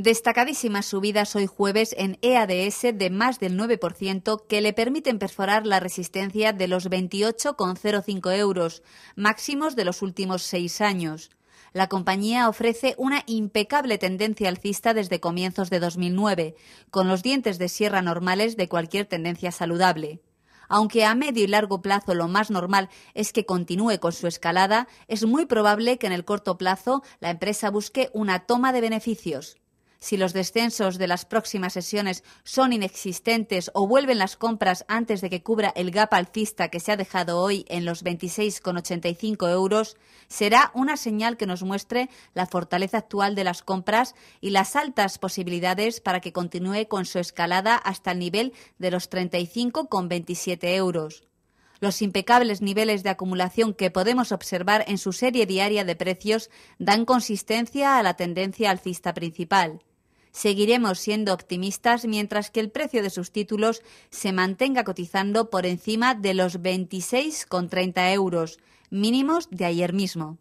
Destacadísimas subidas hoy jueves en EADS de más del 9% que le permiten perforar la resistencia de los 28,05 euros, máximos de los últimos seis años. La compañía ofrece una impecable tendencia alcista desde comienzos de 2009, con los dientes de sierra normales de cualquier tendencia saludable. Aunque a medio y largo plazo lo más normal es que continúe con su escalada, es muy probable que en el corto plazo la empresa busque una toma de beneficios. Si los descensos de las próximas sesiones son inexistentes o vuelven las compras antes de que cubra el gap alcista que se ha dejado hoy en los 26,85 euros, será una señal que nos muestre la fortaleza actual de las compras y las altas posibilidades para que continúe con su escalada hasta el nivel de los 35,27 euros los impecables niveles de acumulación que podemos observar en su serie diaria de precios dan consistencia a la tendencia alcista principal. Seguiremos siendo optimistas mientras que el precio de sus títulos se mantenga cotizando por encima de los 26,30 euros, mínimos de ayer mismo.